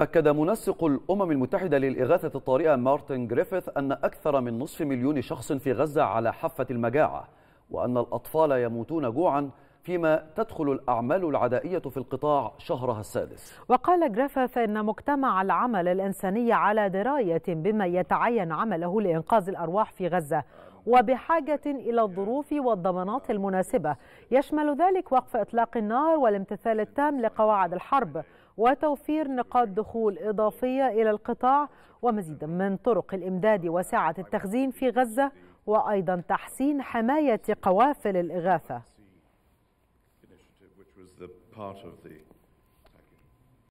أكد منسق الأمم المتحدة للإغاثة الطارئة مارتن جريفيث أن أكثر من نصف مليون شخص في غزة على حافة المجاعة وأن الأطفال يموتون جوعا فيما تدخل الأعمال العدائية في القطاع شهرها السادس وقال جريفيث أن مجتمع العمل الإنساني على دراية بما يتعين عمله لإنقاذ الأرواح في غزة وبحاجة إلى الظروف والضمانات المناسبة يشمل ذلك وقف إطلاق النار والامتثال التام لقواعد الحرب وتوفير نقاط دخول إضافية إلى القطاع ومزيدا من طرق الإمداد وسعة التخزين في غزة وأيضا تحسين حماية قوافل الإغاثة.